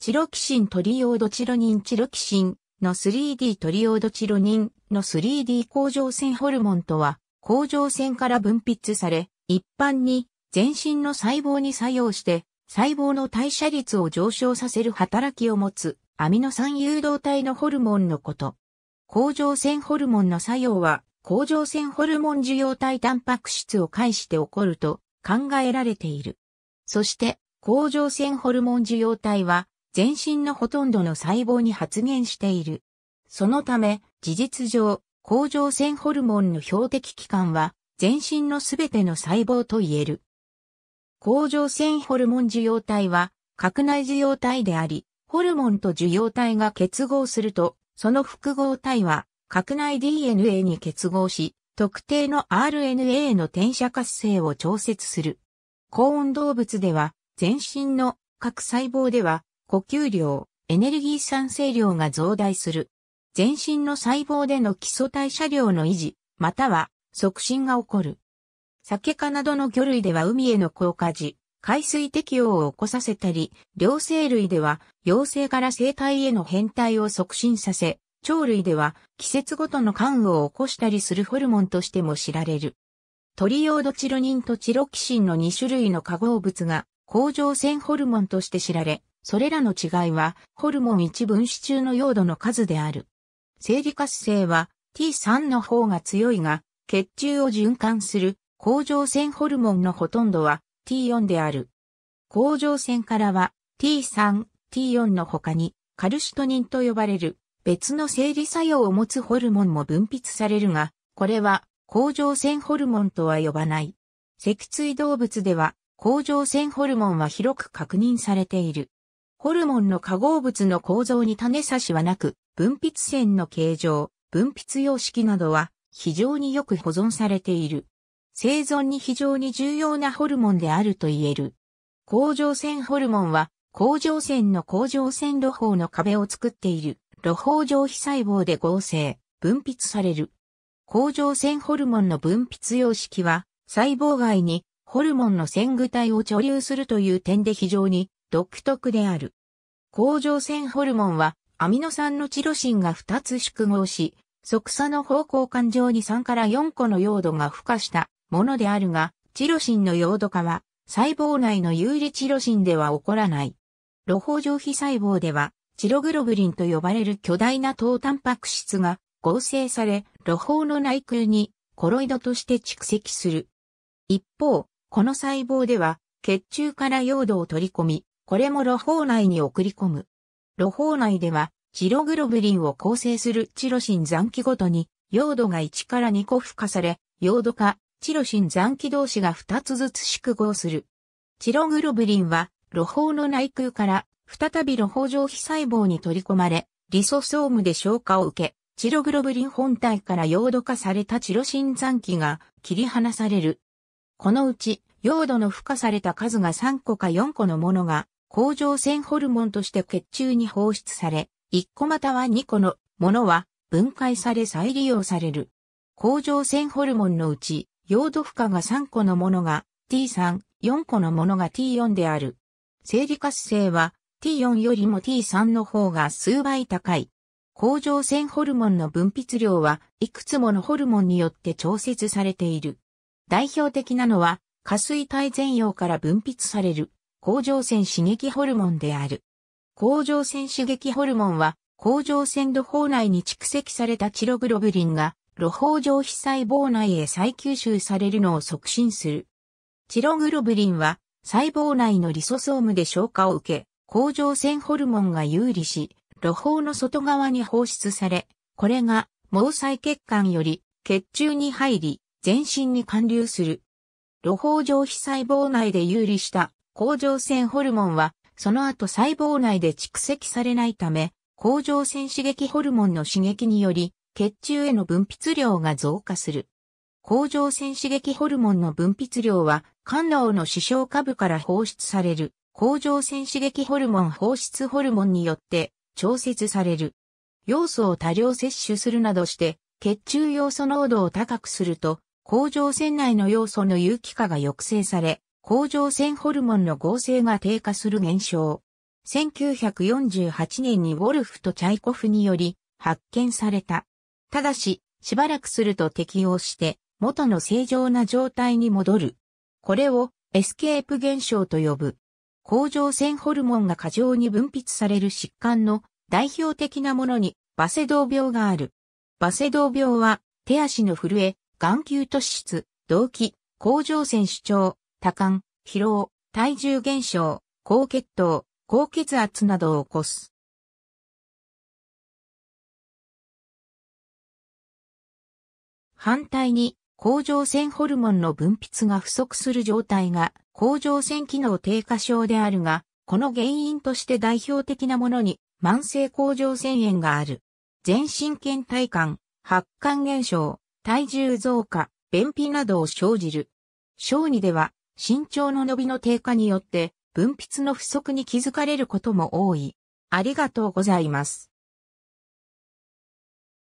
チロキシントリオードチロニンチロキシンの 3D トリオードチロニンの 3D 甲状腺ホルモンとは、甲状腺から分泌され、一般に全身の細胞に作用して、細胞の代謝率を上昇させる働きを持つアミノ酸誘導体のホルモンのこと。甲状腺ホルモンの作用は、甲状腺ホルモン受容体タンパク質を介して起こると考えられている。そして、甲状腺ホルモン受容体は、全身のほとんどの細胞に発現している。そのため、事実上、甲状腺ホルモンの標的器官は、全身のすべての細胞と言える。甲状腺ホルモン受容体は、核内受容体であり、ホルモンと受容体が結合すると、その複合体は、核内 DNA に結合し、特定の RNA の転写活性を調節する。高温動物では、全身の各細胞では、呼吸量、エネルギー産生量が増大する。全身の細胞での基礎代謝量の維持、または促進が起こる。酒かなどの魚類では海への降下時、海水適応を起こさせたり、両生類では陽性から生態への変態を促進させ、鳥類では季節ごとの関を起こしたりするホルモンとしても知られる。トリオードチロニンとチロキシンの2種類の化合物が甲状腺ホルモンとして知られ、それらの違いは、ホルモン1分子中の用土の数である。生理活性は T3 の方が強いが、血中を循環する甲状腺ホルモンのほとんどは T4 である。甲状腺からは T3、T4 の他にカルシトニンと呼ばれる別の生理作用を持つホルモンも分泌されるが、これは甲状腺ホルモンとは呼ばない。脊椎動物では甲状腺ホルモンは広く確認されている。ホルモンの化合物の構造に種差しはなく、分泌腺の形状、分泌様式などは非常によく保存されている。生存に非常に重要なホルモンであると言える。甲状腺ホルモンは、甲状腺の甲状腺露胞の壁を作っている、露胞上皮細胞で合成、分泌される。甲状腺ホルモンの分泌様式は、細胞外にホルモンの線具体を貯留するという点で非常に独特である。甲状腺ホルモンはアミノ酸のチロシンが2つ縮合し、即座の方向感上に3から4個の溶度が付加したものであるが、チロシンの溶度化は細胞内の有利チロシンでは起こらない。露胞上皮細胞では、チログロブリンと呼ばれる巨大な糖タンパク質が合成され、露胞の内腔にコロイドとして蓄積する。一方、この細胞では、血中から溶度を取り込み、これも露胞内に送り込む。露胞内では、チログロブリンを構成するチロシン残機ごとに、用土が1から2個付加され、用土化、チロシン残機同士が2つずつ縮合する。チログロブリンは、露胞の内空から、再び露胞上皮細胞に取り込まれ、リソソームで消化を受け、チログロブリン本体から用土化されたチロシン残機が切り離される。このうち、用土の付加された数が3個か4個のものが甲状腺ホルモンとして血中に放出され、1個または2個のものは分解され再利用される。甲状腺ホルモンのうち、溶度負荷が3個のものが T3、4個のものが T4 である。生理活性は T4 よりも T3 の方が数倍高い。甲状腺ホルモンの分泌量はいくつものホルモンによって調節されている。代表的なのは、下垂体前葉から分泌される甲状腺刺激ホルモンである。甲状腺刺激ホルモンは、甲状腺土胞内に蓄積されたチログロブリンが、露胞上皮細胞内へ再吸収されるのを促進する。チログロブリンは、細胞内のリソソームで消化を受け、甲状腺ホルモンが有利し、露胞の外側に放出され、これが毛細血管より血中に入り、全身に貫流する。露胞上皮細胞内で有利した甲状腺ホルモンは、その後細胞内で蓄積されないため、甲状腺刺激ホルモンの刺激により、血中への分泌量が増加する。甲状腺刺激ホルモンの分泌量は、肝脳の視床下部から放出される、甲状腺刺激ホルモン放出ホルモンによって調節される。要素を多量摂取するなどして、血中要素濃度を高くすると、甲状腺内の要素の有機化が抑制され、甲状腺ホルモンの合成が低下する現象。1948年にウォルフとチャイコフにより発見された。ただし、しばらくすると適応して元の正常な状態に戻る。これをエスケープ現象と呼ぶ。甲状腺ホルモンが過剰に分泌される疾患の代表的なものにバセドウ病がある。バセドウ病は手足の震え、眼球突出、動悸、甲状腺主張、多感、疲労、体重減少、高血糖、高血圧などを起こす。反対に、甲状腺ホルモンの分泌が不足する状態が、甲状腺機能低下症であるが、この原因として代表的なものに、慢性甲状腺炎がある。全身倦怠感、発汗現象、体重増加、便秘などを生じる。小児では、身長の伸びの低下によって分泌の不足に気づかれることも多い。ありがとうございます。